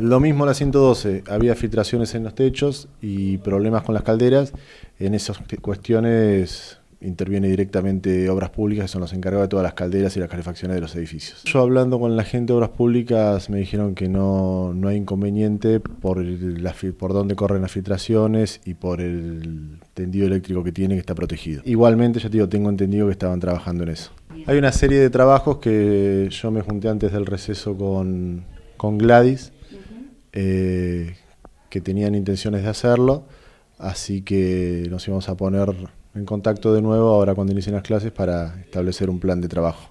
Lo mismo la 112, había filtraciones en los techos y problemas con las calderas. En esas cuestiones interviene directamente Obras Públicas, que son los encargados de todas las calderas y las calefacciones de los edificios. Yo hablando con la gente de Obras Públicas me dijeron que no, hay inconveniente por, por dónde corren las filtraciones y por el tendido eléctrico que tiene que está protegido. Igualmente, ya digo, tengo entendido que estaban trabajando en eso. Hay una serie de trabajos que yo me junté antes del receso con, con Gladys eh, que tenían intenciones de hacerlo, así que nos íbamos a poner en contacto de nuevo ahora cuando inicien las clases para establecer un plan de trabajo.